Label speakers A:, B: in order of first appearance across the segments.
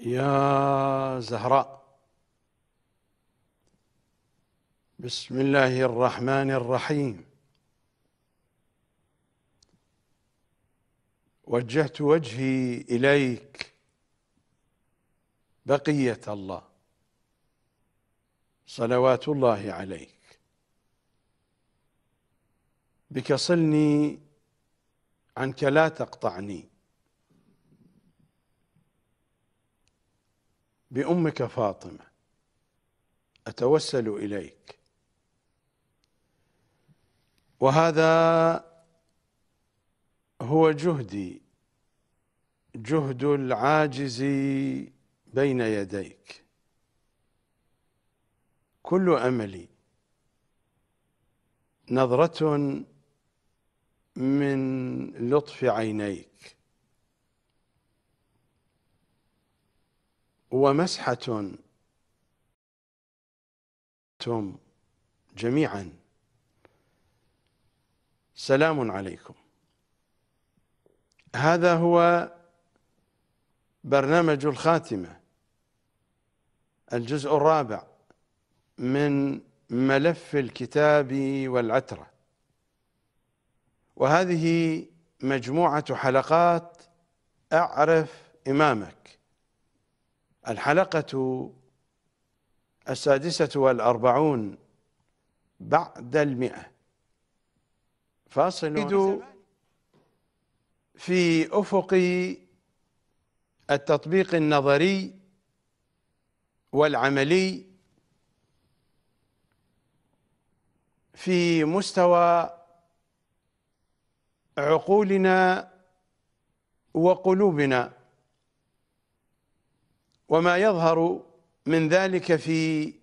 A: يا زهراء بسم الله الرحمن الرحيم وجهت وجهي اليك بقيه الله صلوات الله عليك بك صلني عنك لا تقطعني بأمك فاطمة أتوسل إليك وهذا هو جهدي جهد العاجز بين يديك كل املي نظره من لطف عينيك ومسحة تم جميعا سلام عليكم هذا هو برنامج الخاتمة الجزء الرابع من ملف الكتاب والعترة وهذه مجموعة حلقات أعرف إمامك الحلقة السادسة والأربعون بعد المئة فاصل في أفق التطبيق النظري والعملي في مستوى عقولنا وقلوبنا وما يظهر من ذلك في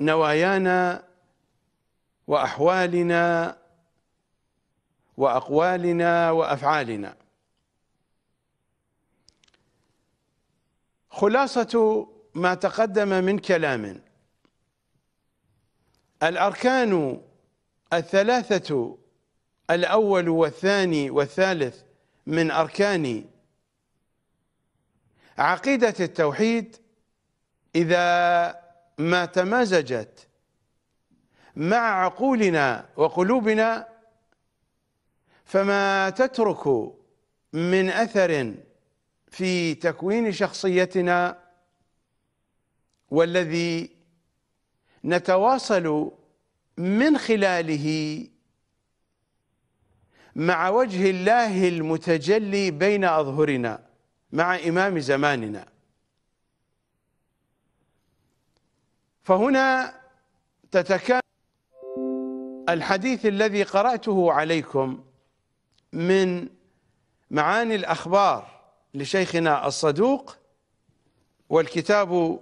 A: نوايانا وأحوالنا وأقوالنا وأفعالنا خلاصة ما تقدم من كلام الأركان الثلاثة الأول والثاني والثالث من أركان عقيدة التوحيد إذا ما تمازجت مع عقولنا وقلوبنا فما تترك من أثر في تكوين شخصيتنا والذي نتواصل من خلاله مع وجه الله المتجلي بين أظهرنا مع إمام زماننا فهنا تتكامل الحديث الذي قرأته عليكم من معاني الأخبار لشيخنا الصدوق والكتاب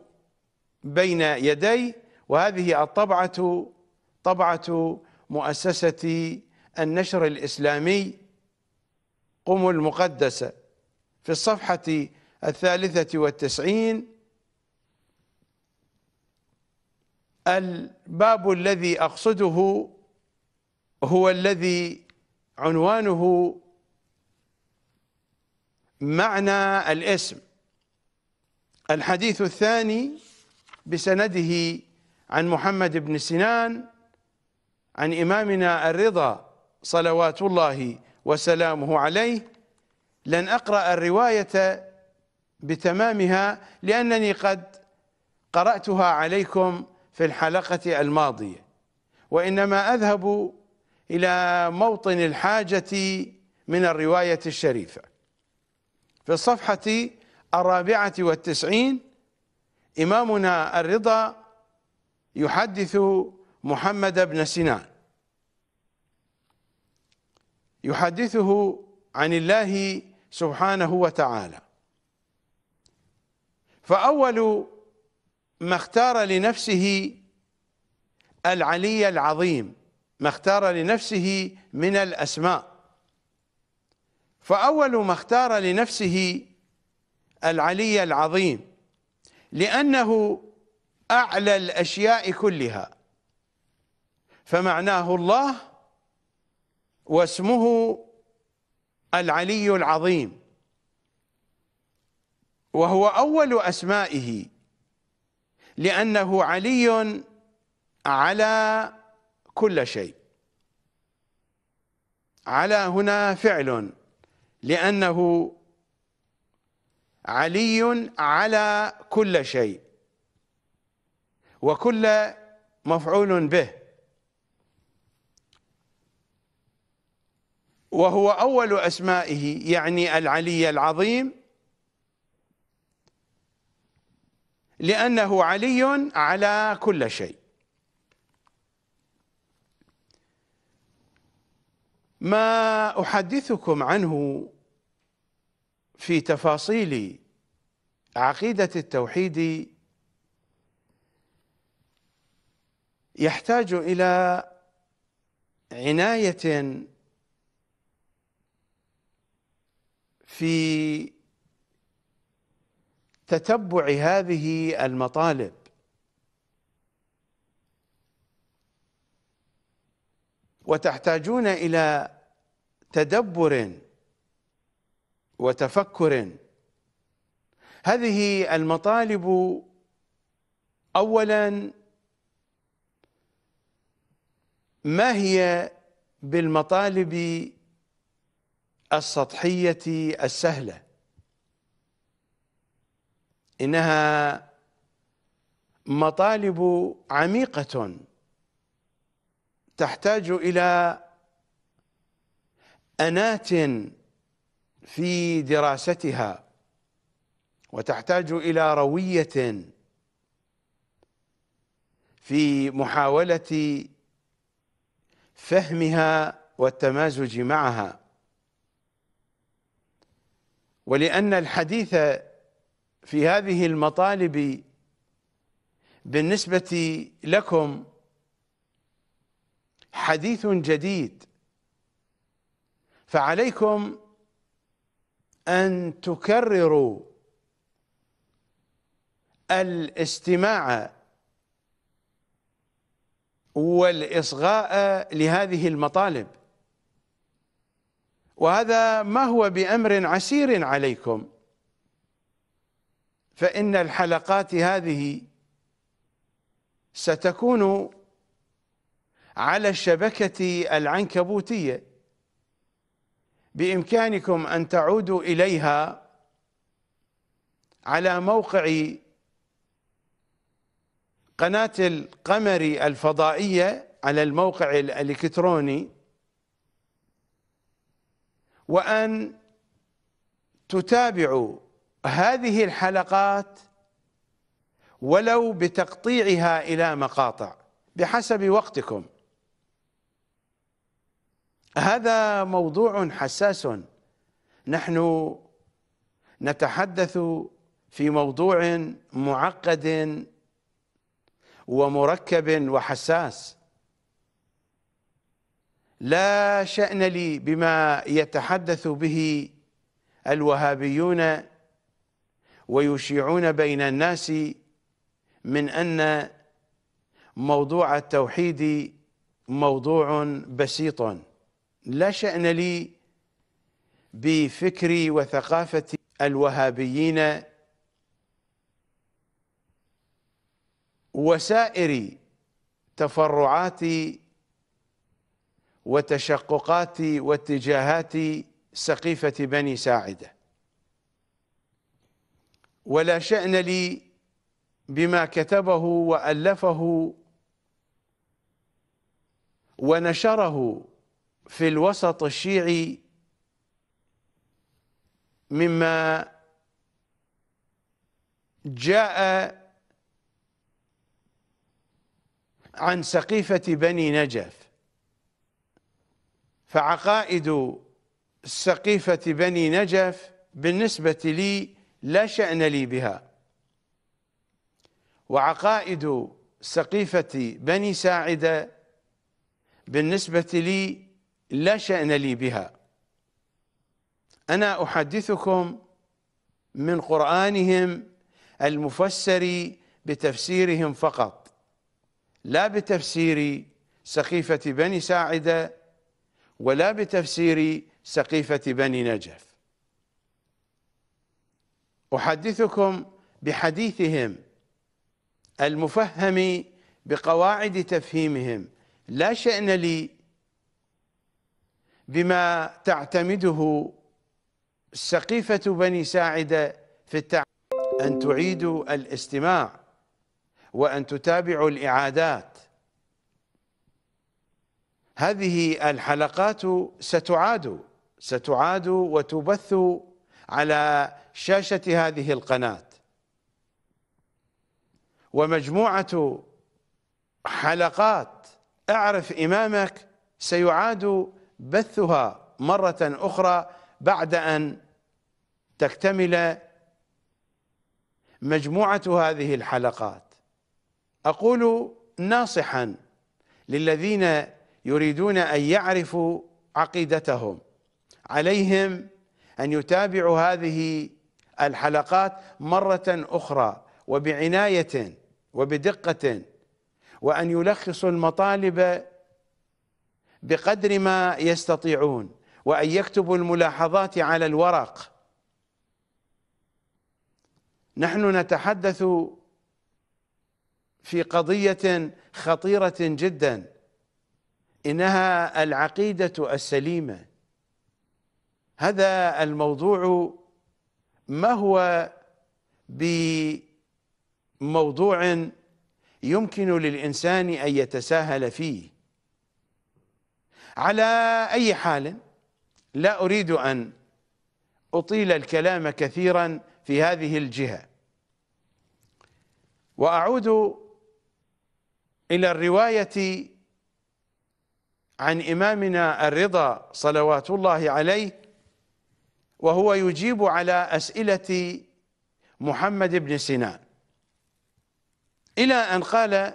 A: بين يدي وهذه الطبعة طبعة مؤسسة النشر الإسلامي قم المقدسة في الصفحة الثالثة والتسعين الباب الذي أقصده هو الذي عنوانه معنى الاسم الحديث الثاني بسنده عن محمد بن سنان عن إمامنا الرضا صلوات الله وسلامه عليه لن أقرأ الرواية بتمامها لأنني قد قرأتها عليكم في الحلقة الماضية وإنما أذهب إلى موطن الحاجة من الرواية الشريفة في الصفحة الرابعة والتسعين إمامنا الرضا يحدث محمد بن سنان يحدثه عن الله سبحانه وتعالى فأول ما اختار لنفسه العلي العظيم ما اختار لنفسه من الأسماء فأول ما اختار لنفسه العلي العظيم لأنه أعلى الأشياء كلها فمعناه الله واسمه العلي العظيم وهو اول اسمائه لانه علي على كل شيء على هنا فعل لانه علي على كل شيء وكل مفعول به وهو أول أسمائه يعني العلي العظيم لأنه علي على كل شيء ما أحدثكم عنه في تفاصيل عقيدة التوحيد يحتاج إلى عناية في تتبع هذه المطالب وتحتاجون الى تدبر وتفكر هذه المطالب اولا ما هي بالمطالب السطحيه السهله انها مطالب عميقه تحتاج الى انات في دراستها وتحتاج الى رويه في محاوله فهمها والتمازج معها ولأن الحديث في هذه المطالب بالنسبة لكم حديث جديد فعليكم أن تكرروا الاستماع والإصغاء لهذه المطالب وهذا ما هو بأمر عسير عليكم فإن الحلقات هذه ستكون على الشبكة العنكبوتية بإمكانكم أن تعودوا إليها على موقع قناة القمر الفضائية على الموقع الإلكتروني وأن تتابعوا هذه الحلقات ولو بتقطيعها إلى مقاطع بحسب وقتكم هذا موضوع حساس نحن نتحدث في موضوع معقد ومركب وحساس لا شأن لي بما يتحدث به الوهابيون ويشيعون بين الناس من أن موضوع التوحيد موضوع بسيط لا شأن لي بفكر وثقافة الوهابيين وسائر تفرعات وتشققات واتجاهات سقيفة بني ساعدة ولا شأن لي بما كتبه وألفه ونشره في الوسط الشيعي مما جاء عن سقيفة بني نجف فعقائد سقيفة بني نجف بالنسبة لي لا شأن لي بها وعقائد سقيفة بني ساعدة بالنسبة لي لا شأن لي بها أنا أحدثكم من قرآنهم المفسر بتفسيرهم فقط لا بتفسير سقيفة بني ساعدة ولا بتفسير سقيفة بني نجف أحدثكم بحديثهم المفهم بقواعد تفهيمهم لا شأن لي بما تعتمده سقيفة بني ساعدة في التع... أن تعيدوا الاستماع وأن تتابعوا الإعادات هذه الحلقات ستعاد ستعاد وتبث على شاشة هذه القناة ومجموعة حلقات اعرف إمامك سيعاد بثها مرة أخرى بعد أن تكتمل مجموعة هذه الحلقات أقول ناصحا للذين يريدون ان يعرفوا عقيدتهم عليهم ان يتابعوا هذه الحلقات مره اخرى وبعنايه وبدقه وان يلخصوا المطالب بقدر ما يستطيعون وان يكتبوا الملاحظات على الورق نحن نتحدث في قضيه خطيره جدا إنها العقيدة السليمة هذا الموضوع ما هو بموضوع يمكن للإنسان أن يتساهل فيه على أي حال لا أريد أن أطيل الكلام كثيرا في هذه الجهة وأعود إلى الرواية عن إمامنا الرضا صلوات الله عليه وهو يجيب على أسئلة محمد بن سنان إلى أن قال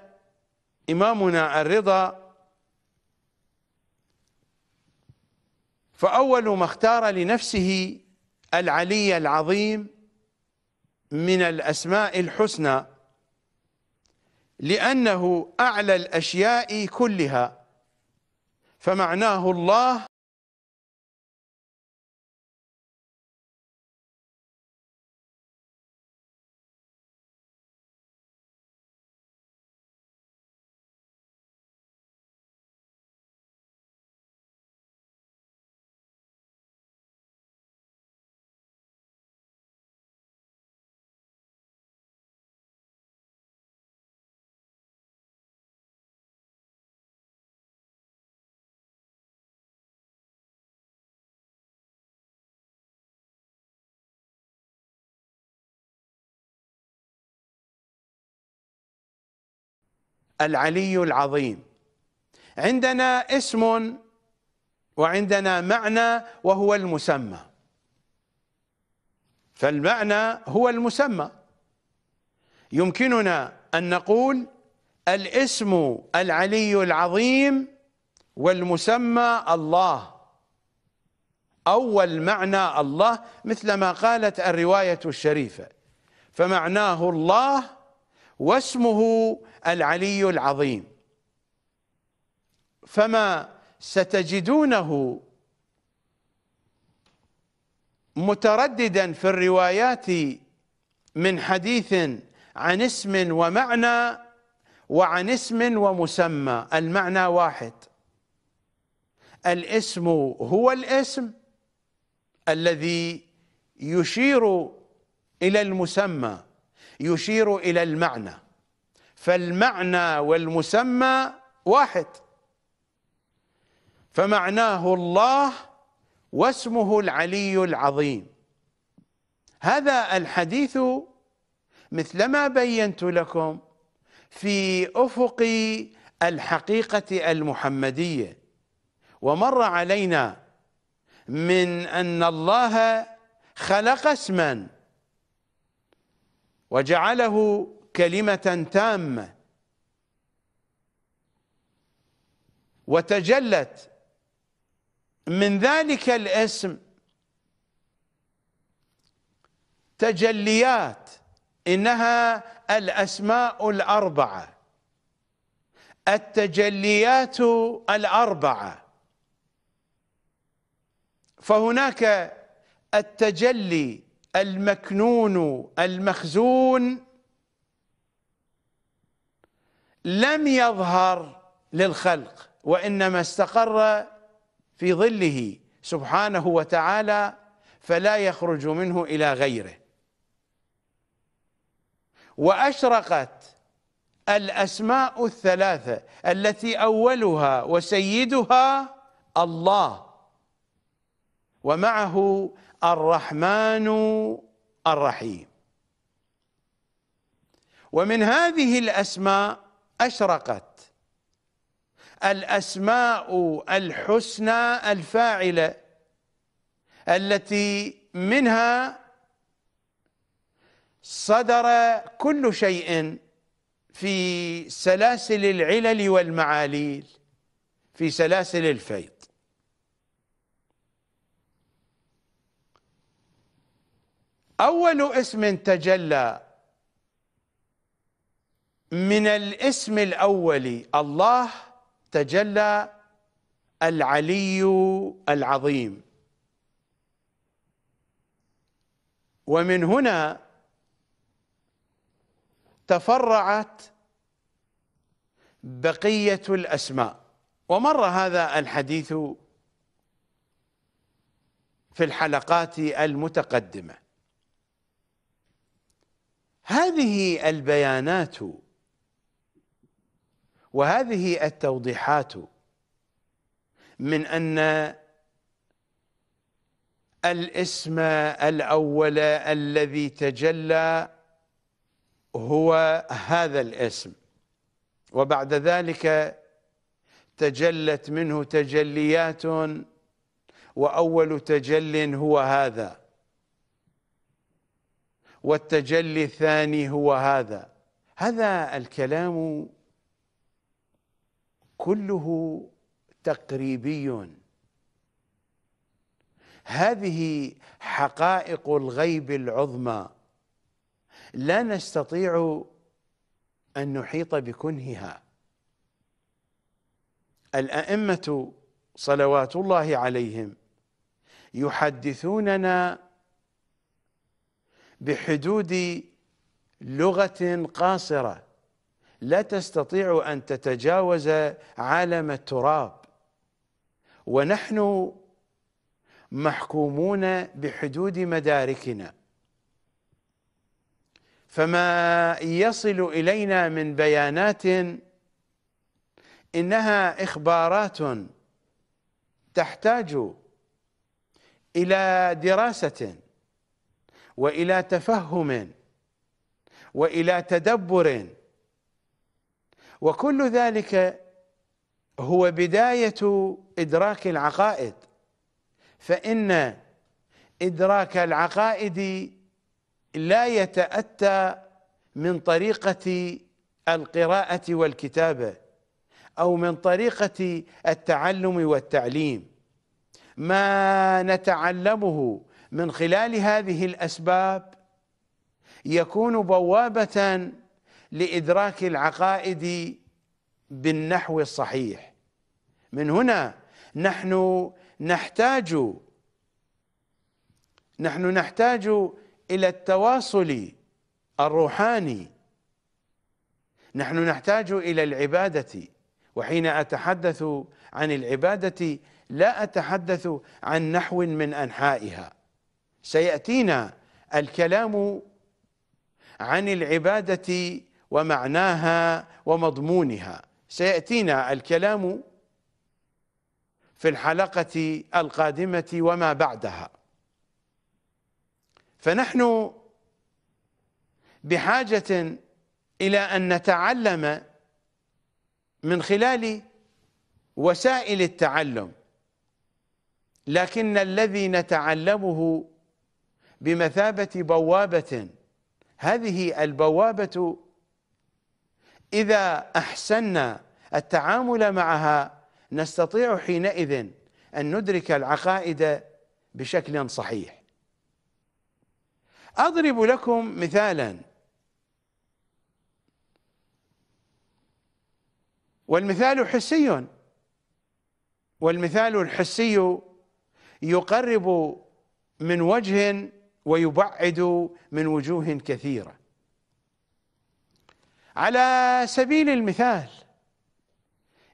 A: إمامنا الرضا فأول ما اختار لنفسه العلي العظيم من الأسماء الحسنى لأنه أعلى الأشياء كلها فمعناه الله العلي العظيم عندنا اسم وعندنا معنى وهو المسمى فالمعنى هو المسمى يمكننا أن نقول الاسم العلي العظيم والمسمى الله أول معنى الله مثل ما قالت الرواية الشريفة فمعناه الله واسمه العلي العظيم فما ستجدونه مترددا في الروايات من حديث عن اسم ومعنى وعن اسم ومسمى المعنى واحد الاسم هو الاسم الذي يشير الى المسمى يشير إلى المعنى فالمعنى والمسمى واحد فمعناه الله واسمه العلي العظيم هذا الحديث مثلما بينت لكم في افق الحقيقه المحمديه ومر علينا من ان الله خلق اسما وجعله كلمة تامة وتجلت من ذلك الاسم تجليات انها الاسماء الاربعه التجليات الاربعه فهناك التجلي المكنون المخزون لم يظهر للخلق وانما استقر في ظله سبحانه وتعالى فلا يخرج منه الى غيره واشرقت الاسماء الثلاثه التي اولها وسيدها الله ومعه الرحمن الرحيم ومن هذه الاسماء اشرقت الاسماء الحسنى الفاعله التي منها صدر كل شيء في سلاسل العلل والمعاليل في سلاسل الفيض أول اسم تجلى من الاسم الأول الله تجلى العلي العظيم ومن هنا تفرعت بقية الأسماء ومر هذا الحديث في الحلقات المتقدمه هذه البيانات وهذه التوضيحات من أن الاسم الأول الذي تجلى هو هذا الاسم وبعد ذلك تجلت منه تجليات وأول تجل هو هذا والتجلي الثاني هو هذا هذا الكلام كله تقريبي هذه حقائق الغيب العظمى لا نستطيع أن نحيط بكنهها الأئمة صلوات الله عليهم يحدثوننا بحدود لغة قاصرة لا تستطيع أن تتجاوز عالم التراب ونحن محكومون بحدود مداركنا فما يصل إلينا من بيانات إنها إخبارات تحتاج إلى دراسة والى تفهم والى تدبر وكل ذلك هو بدايه ادراك العقائد فان ادراك العقائد لا يتاتى من طريقه القراءه والكتابه او من طريقه التعلم والتعليم ما نتعلمه من خلال هذه الاسباب يكون بوابه لادراك العقائد بالنحو الصحيح من هنا نحن نحتاج نحن نحتاج الى التواصل الروحاني نحن نحتاج الى العباده وحين اتحدث عن العباده لا اتحدث عن نحو من انحائها سيأتينا الكلام عن العبادة ومعناها ومضمونها سيأتينا الكلام في الحلقة القادمة وما بعدها فنحن بحاجة إلى أن نتعلم من خلال وسائل التعلم لكن الذي نتعلمه بمثابة بوابة هذه البوابة إذا أحسنا التعامل معها نستطيع حينئذ أن ندرك العقائد بشكل صحيح أضرب لكم مثالا والمثال حسي والمثال الحسي يقرب من وجه ويبعد من وجوه كثيرة على سبيل المثال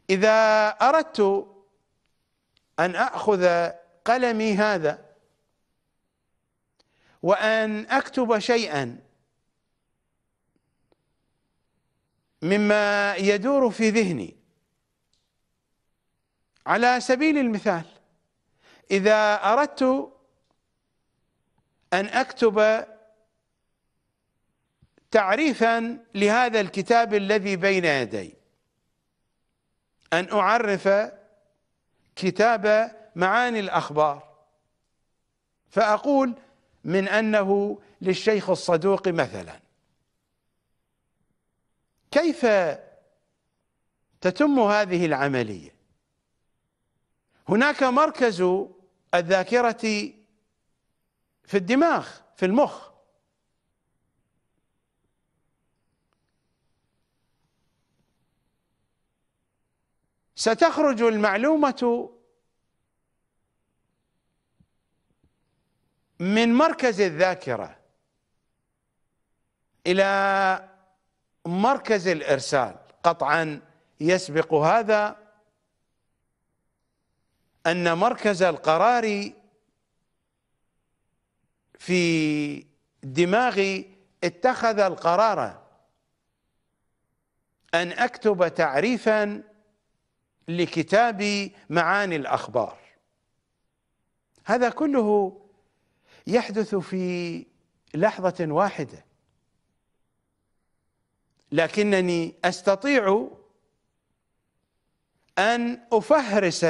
A: إذا أردت أن أخذ قلمي هذا وأن أكتب شيئا مما يدور في ذهني على سبيل المثال إذا أردت أن أكتب تعريفا لهذا الكتاب الذي بين يدي أن أعرف كتاب معاني الأخبار فأقول من أنه للشيخ الصدوق مثلا كيف تتم هذه العملية هناك مركز الذاكرة في الدماغ في المخ ستخرج المعلومه من مركز الذاكره الى مركز الارسال قطعا يسبق هذا ان مركز القرار في دماغي اتخذ القرار أن أكتب تعريفا لكتاب معاني الأخبار هذا كله يحدث في لحظة واحدة لكنني أستطيع أن أفهرس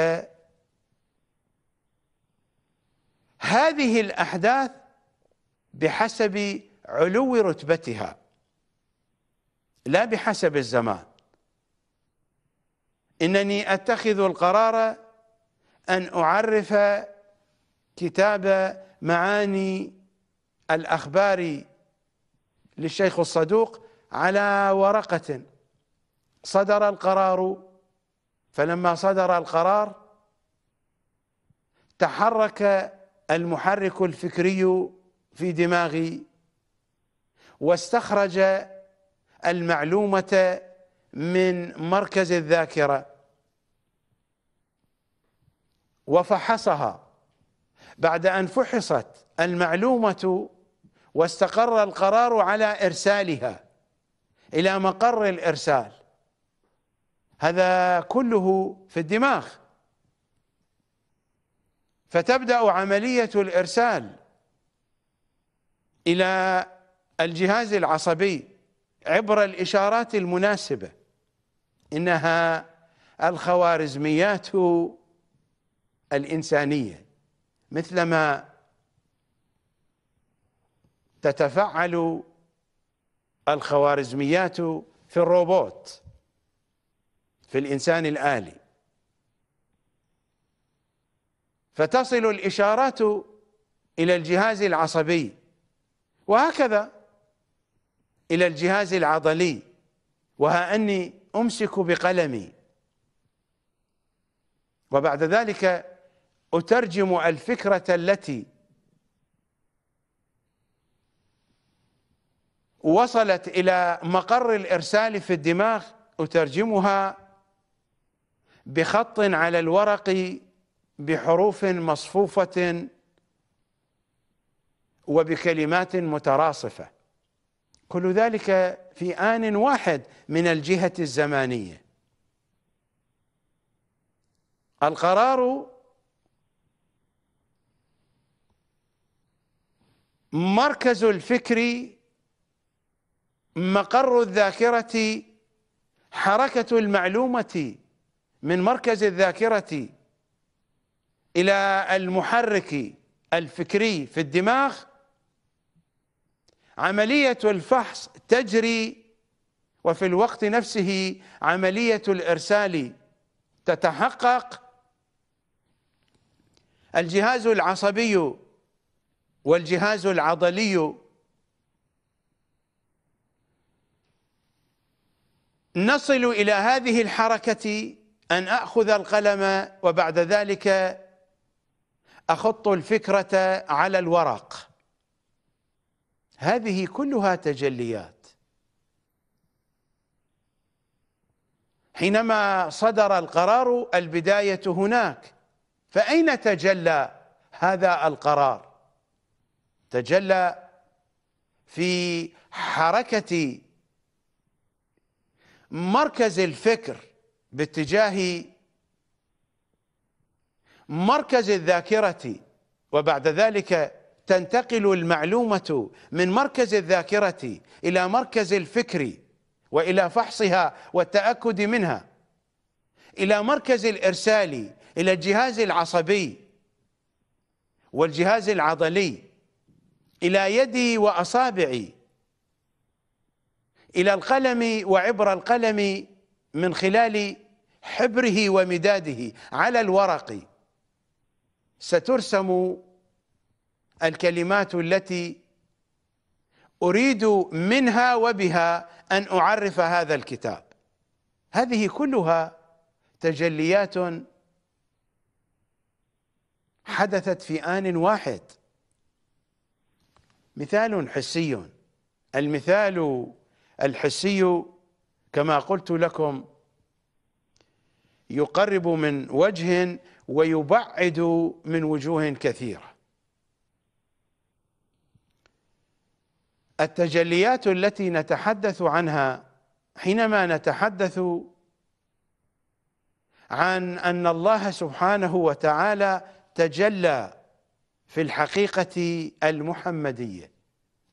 A: هذه الأحداث بحسب علو رتبتها لا بحسب الزمان انني اتخذ القرار ان اعرف كتاب معاني الاخبار للشيخ الصدوق على ورقه صدر القرار فلما صدر القرار تحرك المحرك الفكري في دماغي واستخرج المعلومة من مركز الذاكرة وفحصها بعد أن فحصت المعلومة واستقر القرار على إرسالها إلى مقر الإرسال هذا كله في الدماغ فتبدأ عملية الإرسال الى الجهاز العصبي عبر الاشارات المناسبه انها الخوارزميات الانسانيه مثلما تتفعل الخوارزميات في الروبوت في الانسان الالي فتصل الاشارات الى الجهاز العصبي وهكذا إلى الجهاز العضلي وها أني أمسك بقلمي وبعد ذلك أترجم الفكرة التي وصلت إلى مقر الإرسال في الدماغ أترجمها بخط على الورق بحروف مصفوفة وبكلمات متراصفه كل ذلك في ان واحد من الجهه الزمانيه القرار مركز الفكر مقر الذاكره حركه المعلومه من مركز الذاكره الى المحرك الفكري في الدماغ عملية الفحص تجري وفي الوقت نفسه عملية الإرسال تتحقق الجهاز العصبي والجهاز العضلي نصل إلى هذه الحركة أن أخذ القلم وبعد ذلك أخط الفكرة على الورق هذه كلها تجليات حينما صدر القرار البداية هناك فأين تجلى هذا القرار تجلى في حركة مركز الفكر باتجاه مركز الذاكرة وبعد ذلك تنتقل المعلومة من مركز الذاكرة إلى مركز الفكر وإلى فحصها والتأكد منها إلى مركز الإرسال إلى الجهاز العصبي والجهاز العضلي إلى يدي وأصابعي إلى القلم وعبر القلم من خلال حبره ومداده على الورق سترسم الكلمات التي اريد منها وبها ان اعرف هذا الكتاب هذه كلها تجليات حدثت في ان واحد مثال حسي المثال الحسي كما قلت لكم يقرب من وجه ويبعد من وجوه كثيره التجليات التي نتحدث عنها حينما نتحدث عن أن الله سبحانه وتعالى تجلى في الحقيقة المحمدية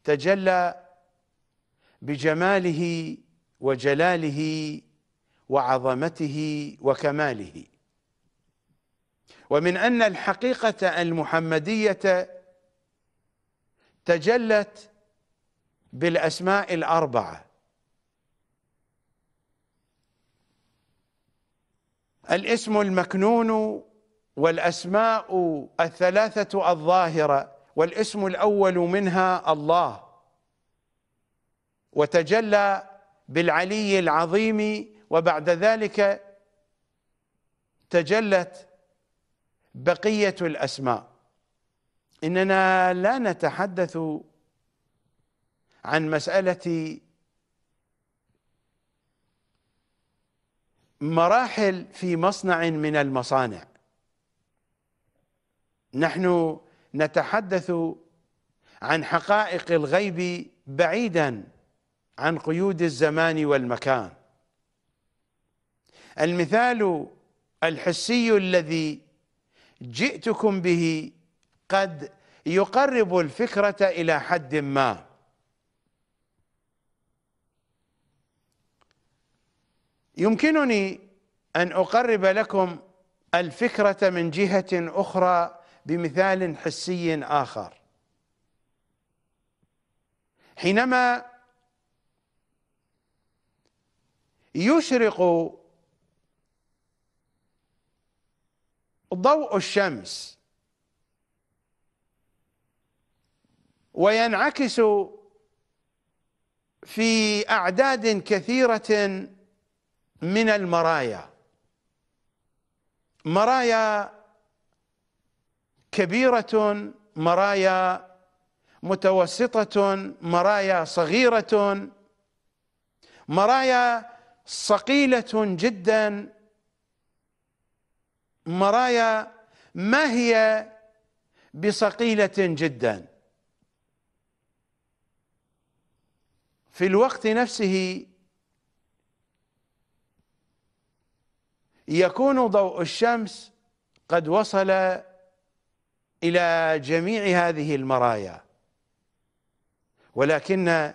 A: تجلى بجماله وجلاله وعظمته وكماله ومن أن الحقيقة المحمدية تجلت بالاسماء الاربعه الاسم المكنون والاسماء الثلاثه الظاهره والاسم الاول منها الله وتجلى بالعلي العظيم وبعد ذلك تجلت بقيه الاسماء اننا لا نتحدث عن مسألة مراحل في مصنع من المصانع نحن نتحدث عن حقائق الغيب بعيدا عن قيود الزمان والمكان المثال الحسي الذي جئتكم به قد يقرب الفكرة إلى حد ما يمكنني ان اقرب لكم الفكره من جهه اخرى بمثال حسي اخر حينما يشرق ضوء الشمس وينعكس في اعداد كثيره من المرايا مرايا كبيرة مرايا متوسطة مرايا صغيرة مرايا صقيلة جدا مرايا ما هي بصقيلة جدا في الوقت نفسه يكون ضوء الشمس قد وصل إلى جميع هذه المرايا ولكن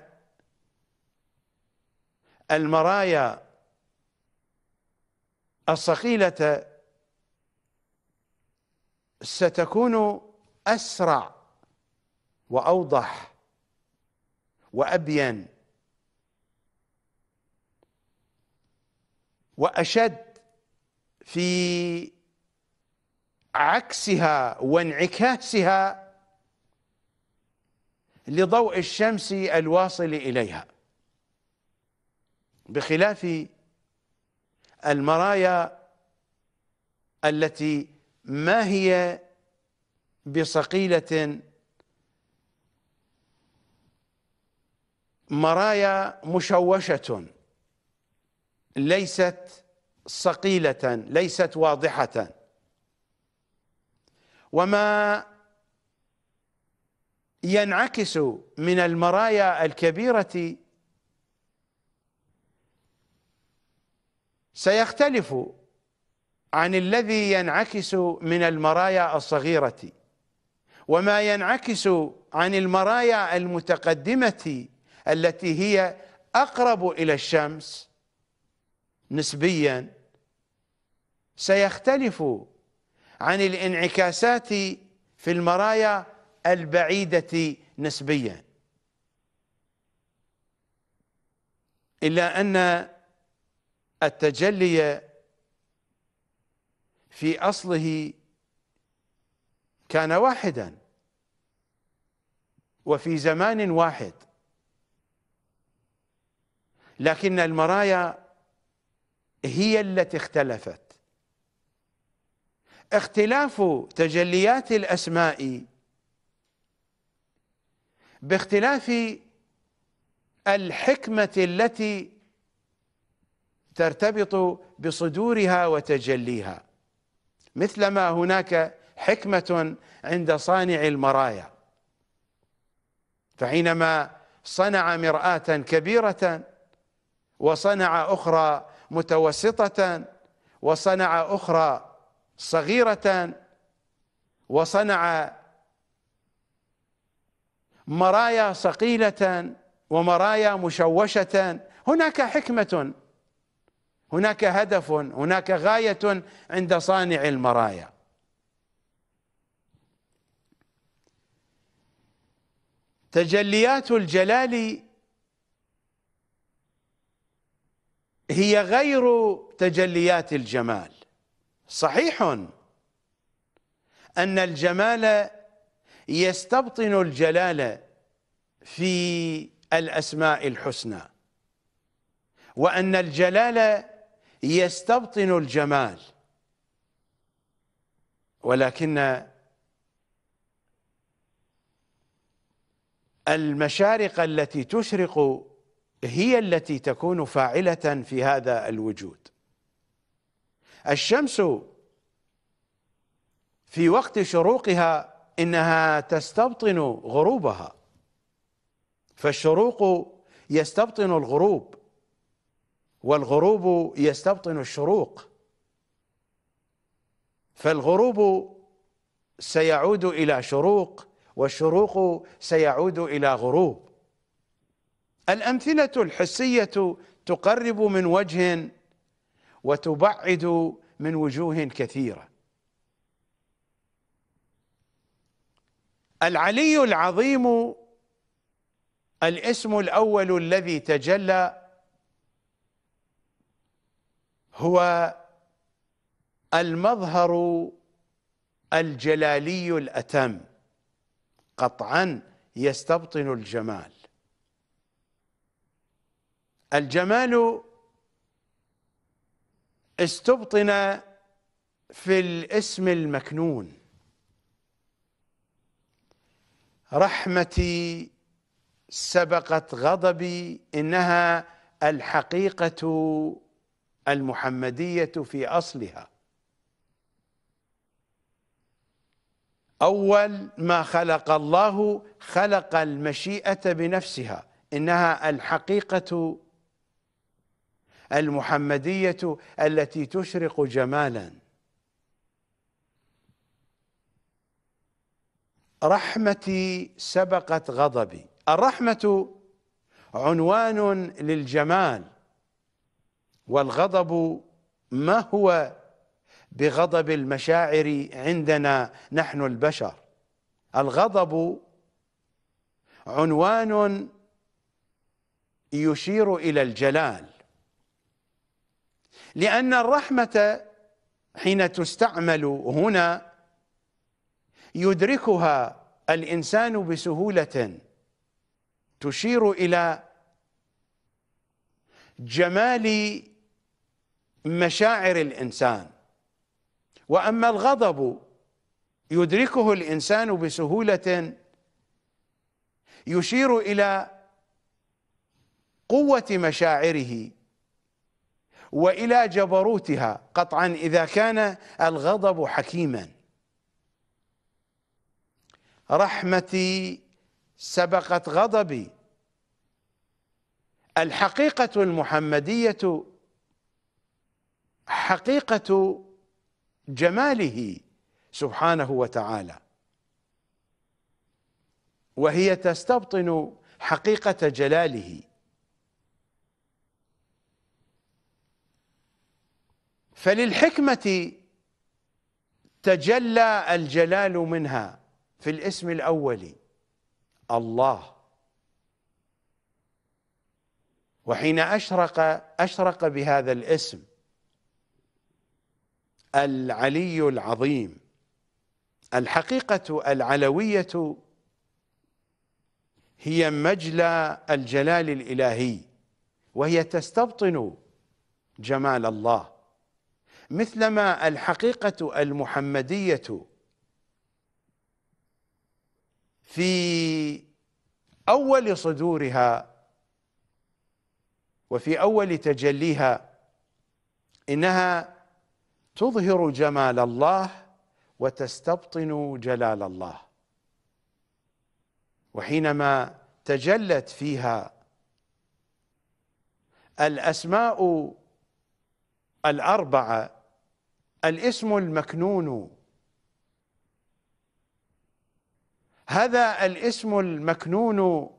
A: المرايا الصقيلة ستكون أسرع وأوضح وأبين وأشد في عكسها وانعكاسها لضوء الشمس الواصل إليها بخلاف المرايا التي ما هي بصقيلة مرايا مشوشة ليست صقيلة ليست واضحة وما ينعكس من المرايا الكبيرة سيختلف عن الذي ينعكس من المرايا الصغيرة وما ينعكس عن المرايا المتقدمة التي هي أقرب إلى الشمس نسبيا سيختلف عن الانعكاسات في المرايا البعيدة نسبيا إلا أن التجلي في أصله كان واحدا وفي زمان واحد لكن المرايا هي التي اختلفت اختلاف تجليات الأسماء باختلاف الحكمة التي ترتبط بصدورها وتجليها مثلما هناك حكمة عند صانع المرايا فحينما صنع مرآة كبيرة وصنع أخرى متوسطة وصنع أخرى صغيرة وصنع مرايا صقيلة ومرايا مشوشة هناك حكمة هناك هدف هناك غاية عند صانع المرايا تجليات الجلال هي غير تجليات الجمال صحيح أن الجمال يستبطن الجلال في الأسماء الحسنى وأن الجلال يستبطن الجمال ولكن المشارق التي تشرق هي التي تكون فاعلة في هذا الوجود الشمس في وقت شروقها إنها تستبطن غروبها فالشروق يستبطن الغروب والغروب يستبطن الشروق فالغروب سيعود إلى شروق والشروق سيعود إلى غروب الأمثلة الحسية تقرب من وجه وتبعد من وجوه كثيرة العلي العظيم الاسم الأول الذي تجلى هو المظهر الجلالي الأتم قطعا يستبطن الجمال الجمال استبطن في الاسم المكنون رحمتي سبقت غضبي انها الحقيقه المحمديه في اصلها اول ما خلق الله خلق المشيئه بنفسها انها الحقيقه المحمدية التي تشرق جمالا رحمتي سبقت غضبي الرحمة عنوان للجمال والغضب ما هو بغضب المشاعر عندنا نحن البشر الغضب عنوان يشير إلى الجلال لأن الرحمة حين تستعمل هنا يدركها الإنسان بسهولة تشير إلى جمال مشاعر الإنسان وأما الغضب يدركه الإنسان بسهولة يشير إلى قوة مشاعره والى جبروتها قطعا اذا كان الغضب حكيما رحمتي سبقت غضبي الحقيقه المحمديه حقيقه جماله سبحانه وتعالى وهي تستبطن حقيقه جلاله فللحكمة تجلى الجلال منها في الاسم الأول الله وحين أشرق أشرق بهذا الاسم العلي العظيم الحقيقة العلوية هي مجلى الجلال الإلهي وهي تستبطن جمال الله مثلما الحقيقة المحمدية في أول صدورها وفي أول تجليها إنها تظهر جمال الله وتستبطن جلال الله وحينما تجلت فيها الأسماء الأربعة الاسم المكنون هذا الاسم المكنون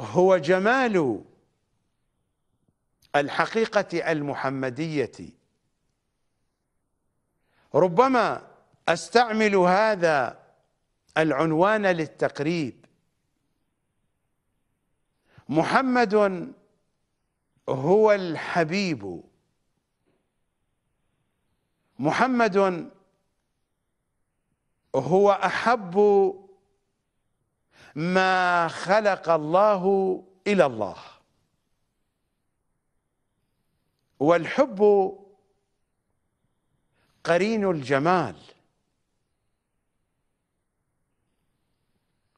A: هو جمال الحقيقة المحمدية ربما استعمل هذا العنوان للتقريب محمد هو الحبيب محمد هو احب ما خلق الله الى الله والحب قرين الجمال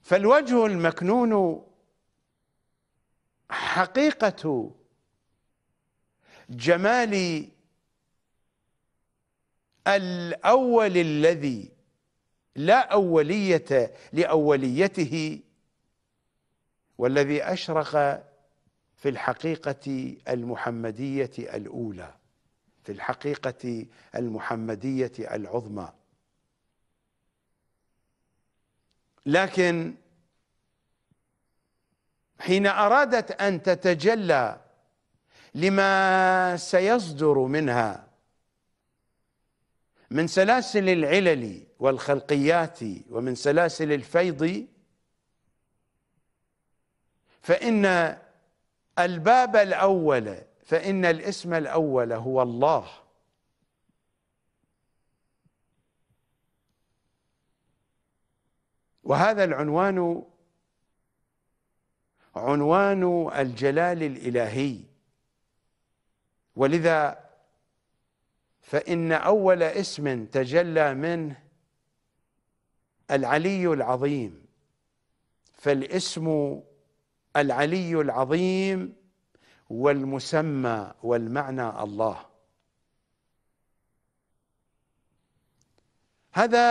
A: فالوجه المكنون حقيقه جمال الأول الذي لا أولية لأوليته والذي أشرق في الحقيقة المحمدية الأولى في الحقيقة المحمدية العظمى لكن حين أرادت أن تتجلى لما سيصدر منها من سلاسل العلل والخلقيات ومن سلاسل الفيض فإن الباب الأول فإن الاسم الأول هو الله وهذا العنوان عنوان الجلال الإلهي ولذا فإن أول اسم تجلى منه العلي العظيم فالاسم العلي العظيم والمسمى والمعنى الله هذا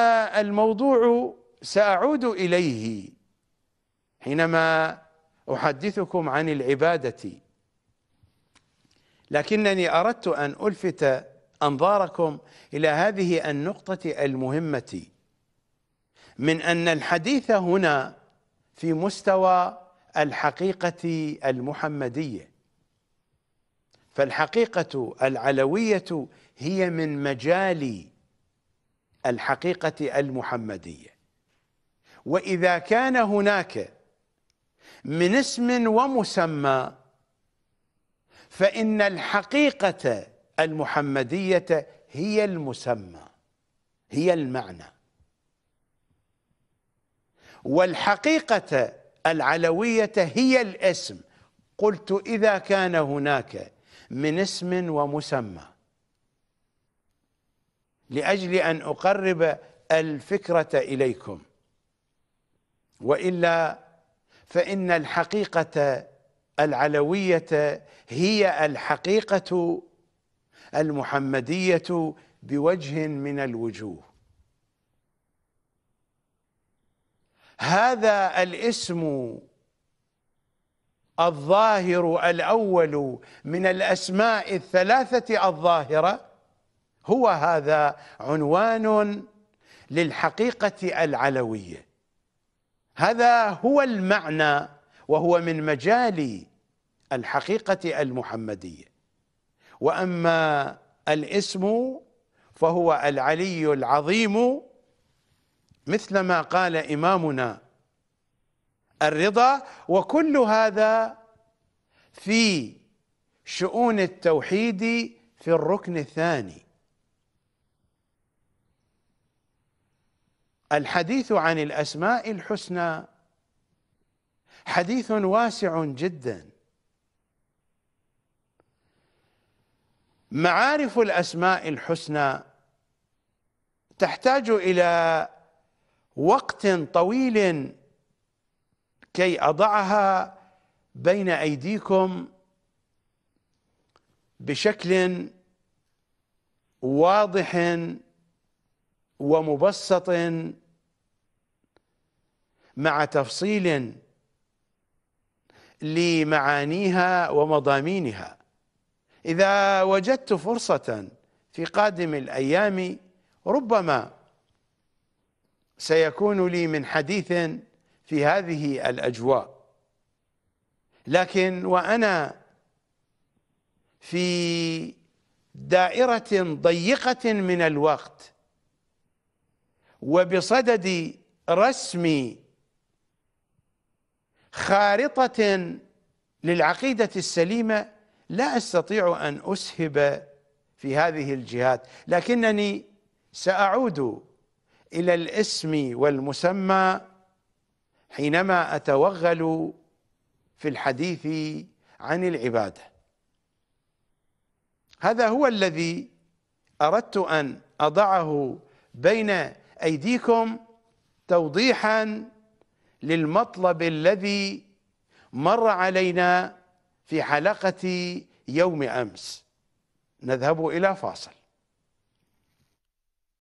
A: الموضوع ساعود اليه حينما احدثكم عن العباده لكنني اردت ان الفت أنظاركم إلى هذه النقطة المهمة من أن الحديث هنا في مستوى الحقيقة المحمدية فالحقيقة العلوية هي من مجال الحقيقة المحمدية وإذا كان هناك من اسم ومسمى فإن الحقيقة المحمدية هي المسمى هي المعنى والحقيقة العلوية هي الاسم قلت إذا كان هناك من اسم ومسمى لأجل أن أقرب الفكرة إليكم وإلا فإن الحقيقة العلوية هي الحقيقة المحمدية بوجه من الوجوه هذا الاسم الظاهر الأول من الأسماء الثلاثة الظاهرة هو هذا عنوان للحقيقة العلوية هذا هو المعنى وهو من مجال الحقيقة المحمدية واما الاسم فهو العلي العظيم مثل ما قال امامنا الرضا وكل هذا في شؤون التوحيد في الركن الثاني الحديث عن الاسماء الحسنى حديث واسع جدا معارف الاسماء الحسنى تحتاج الى وقت طويل كي اضعها بين ايديكم بشكل واضح ومبسط مع تفصيل لمعانيها ومضامينها إذا وجدت فرصة في قادم الأيام ربما سيكون لي من حديث في هذه الأجواء لكن وأنا في دائرة ضيقة من الوقت وبصدد رسم خارطة للعقيدة السليمة لا استطيع ان اسهب في هذه الجهات لكنني ساعود الى الاسم والمسمى حينما اتوغل في الحديث عن العباده هذا هو الذي اردت ان اضعه بين ايديكم توضيحا للمطلب الذي مر علينا في حلقة يوم أمس نذهب إلى فاصل